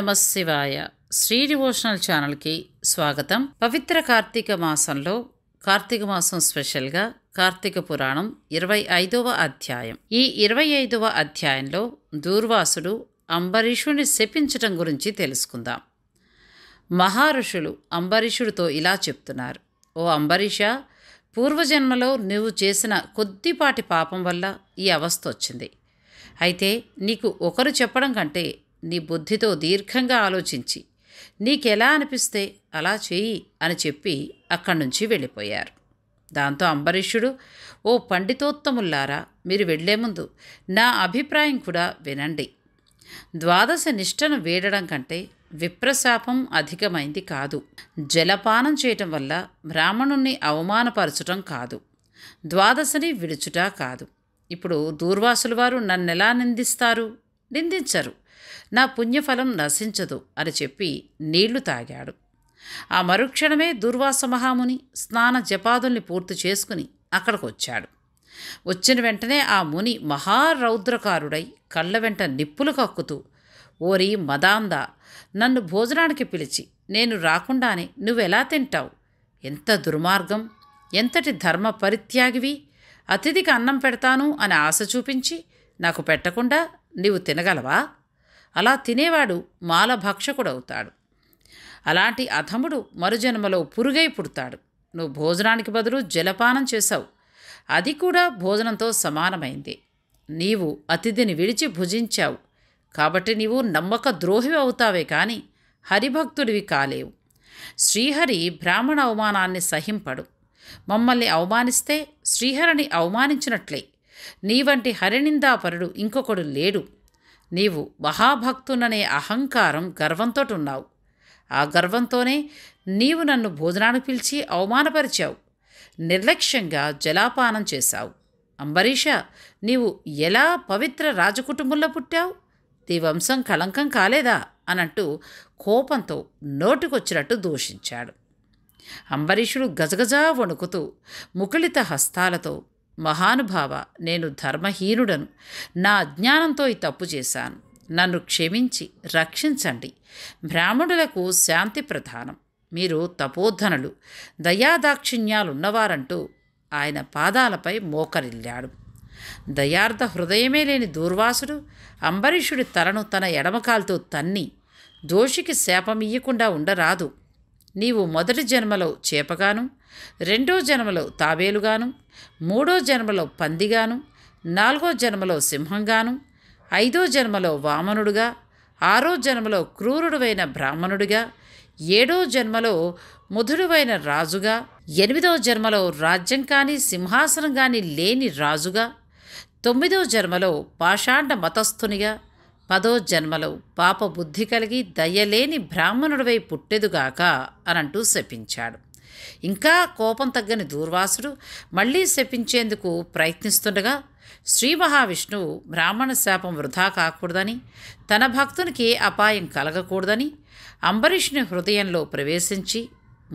నమ శివాయ శ్రీ డివోషనల్ ఛానల్కి స్వాగతం పవిత్ర కార్తీక మాసంలో కార్తీక మాసం స్పెషల్గా కార్తీక పురాణం ఇరవై ఐదవ అధ్యాయం ఈ ఇరవై ఐదవ అధ్యాయంలో దూర్వాసుడు అంబరీషుని శపించటం గురించి తెలుసుకుందాం మహారుషులు అంబరీషుడితో ఇలా చెప్తున్నారు ఓ అంబరీష పూర్వజన్మలో నువ్వు చేసిన కొద్దిపాటి పాపం వల్ల ఈ అవస్థ వచ్చింది అయితే నీకు ఒకరు చెప్పడం కంటే నీ బుద్ధితో దీర్ఘంగా ఆలోచించి నీకెలా అనిపిస్తే అలా చేయి అని చెప్పి అక్కడి నుంచి వెళ్ళిపోయారు దాంతో అంబరీషుడు ఓ పండితోత్తముల్లారా మీరు వెళ్లే ముందు నా అభిప్రాయం కూడా వినండి ద్వాదశ నిష్టను వీడడం కంటే విప్రశాపం అధికమైంది కాదు జలపానం చేయటం వల్ల బ్రాహ్మణుణ్ణి అవమానపరచటం కాదు ద్వాదశని విడుచుట కాదు ఇప్పుడు దూర్వాసుల వారు నన్నెలా నిందిస్తారు నిందించరు నా పుణ్యఫలం నశించదు అని చెప్పి నీళ్లు తాగాడు ఆ మరుక్షణమే దుర్వాస మహాముని స్నాన జపాదుల్ని పూర్తి చేసుకుని అక్కడికి వచ్చాడు వచ్చిన వెంటనే ఆ ముని మహారౌద్రకారుడై కళ్ళ వెంట నిప్పులు కక్కుతూ ఓరి మదాంద నన్ను భోజనానికి పిలిచి నేను రాకుండానే నువ్వెలా తింటావు ఎంత దుర్మార్గం ఎంతటి ధర్మ పరిత్యాగివి అతిథికి అన్నం పెడతాను అని ఆశ చూపించి నాకు పెట్టకుండా నీవు తినగలవా అలా తినేవాడు మాలభక్షకుడవుతాడు అలాంటి అధముడు మరుజన్మలో పురుగై పుడతాడు నువ్వు భోజనానికి బదులు జలపానం చేశావు అది కూడా భోజనంతో సమానమైంది నీవు అతిథిని విడిచి భుజించావు కాబట్టి నీవు నమ్మక ద్రోహి అవుతావే కానీ హరిభక్తుడివి కాలేవు శ్రీహరి బ్రాహ్మణ అవమానాన్ని సహింపడు మమ్మల్ని అవమానిస్తే శ్రీహరిని అవమానించినట్లే నీ వంటి హరినిందాపరుడు ఇంకొకడు లేడు నీవు మహాభక్తుననే అహంకారం గర్వంతో ఉన్నావు ఆ గర్వంతోనే నీవు నన్ను భోజనానికి పిలిచి అవమానపరిచావు నిర్లక్ష్యంగా జలాపానం చేశావు అంబరీష నీవు ఎలా పవిత్ర రాజకుటుంబంలో పుట్టావు నీ వంశం కళంకం కాలేదా అనంటూ కోపంతో నోటికొచ్చినట్టు దూషించాడు అంబరీషుడు గజగజా వణుకుతూ ముకుళిత హస్తాలతో మహానుభావ నేను ధర్మహీనుడను నా అజ్ఞానంతో ఈ తప్పు చేశాను నన్ను క్షమించి రక్షించండి బ్రాహ్మణులకు శాంతి ప్రధానం మీరు తపోధనులు దయాదాక్షిణ్యాలున్నవారంటూ ఆయన పాదాలపై మోకరిల్లాడు దయార్థ హృదయమే లేని దూర్వాసుడు అంబరీషుడి తలను తన ఎడమకాలతో తన్ని దోషికి శాపమియ్యకుండా ఉండరాదు నీవు మొదటి జన్మలో చేపగాను రెండో జన్మలో తాబేలుగాను మూడో జన్మలో పందిగాను నాలుగో జన్మలో సింహంగాను ఐదో జన్మలో వామనుడుగా ఆరో జన్మలో క్రూరుడువైన బ్రాహ్మణుడిగా ఏడో జన్మలో ముధుడువైన రాజుగా ఎనిమిదో జన్మలో రాజ్యం కానీ సింహాసనం కానీ లేని రాజుగా తొమ్మిదో జన్మలో పాషాండ మతస్థునిగా పదో జన్మలో పాపబుద్ధి కలిగి దయ్యలేని బ్రాహ్మణుడివై పుట్టెదుగాక అనంటూ శపించాడు ఇంకా కోపం తగ్గని దూర్వాసుడు మళ్లీ శపించేందుకు ప్రయత్నిస్తుండగా శ్రీ మహావిష్ణువు బ్రాహ్మణ శాపం వృధా కాకూడదని తన భక్తునికి అపాయం కలగకూడదని అంబరీష్ని హృదయంలో ప్రవేశించి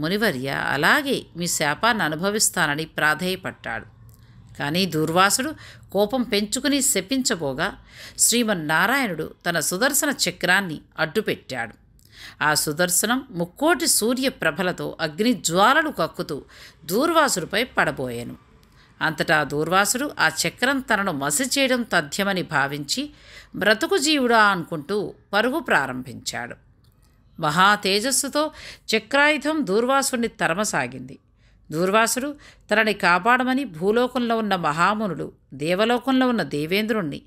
మునివర్య అలాగే మీ శాపాన్ని అనుభవిస్తానని ప్రాధేయపడ్డాడు కానీ దూర్వాసుడు కోపం పెంచుకుని శపించబోగా శ్రీమన్నారాయణుడు తన సుదర్శన చక్రాన్ని అడ్డుపెట్టాడు ఆ సుదర్శనం ముక్కోటి సూర్య ప్రభలతో అగ్ని జ్వాలలు కక్కుతూ దూర్వాసుడిపై పడబోయాను అంతటా దూర్వాసుడు ఆ చక్రం తనను మసి చేయడం తథ్యమని భావించి బ్రతుకు జీవుడా అనుకుంటూ పరుగు ప్రారంభించాడు మహా తేజస్సుతో చక్రాయుధం దూర్వాసుడిని తరమసాగింది దూర్వాసుడు తనని కాపాడమని భూలోకంలో ఉన్న మహామునుడు దేవలోకంలో ఉన్న దేవేంద్రుణ్ణి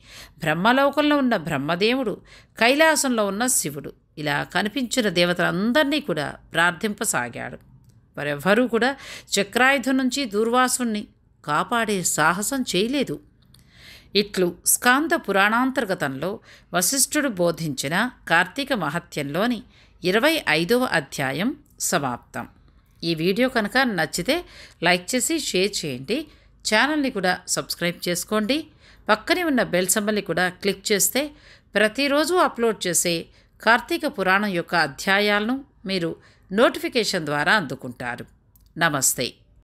బ్రహ్మలోకంలో ఉన్న బ్రహ్మదేవుడు కైలాసంలో ఉన్న శివుడు ఇలా కనిపించిన దేవతలందరినీ కూడా ప్రార్థింపసాగాడు మరెవ్వరూ కూడా చక్రాయుధం నుంచి దూర్వాసుణ్ణి కాపాడే సాహసం చేయలేదు ఇట్లు స్కాంద పురాణాంతర్గతంలో వశిష్ఠుడు బోధించిన కార్తీక మహత్యంలోని ఇరవై ఐదవ అధ్యాయం సమాప్తం ఈ వీడియో కనుక నచ్చితే లైక్ చేసి షేర్ చేయండి ఛానల్ని కూడా సబ్స్క్రైబ్ చేసుకోండి పక్కనే ఉన్న బెల్ సంబల్ని కూడా క్లిక్ చేస్తే ప్రతిరోజు అప్లోడ్ చేసే కార్తీక పురాణం యొక్క అధ్యాయాలను మీరు నోటిఫికేషన్ ద్వారా అందుకుంటారు నమస్తే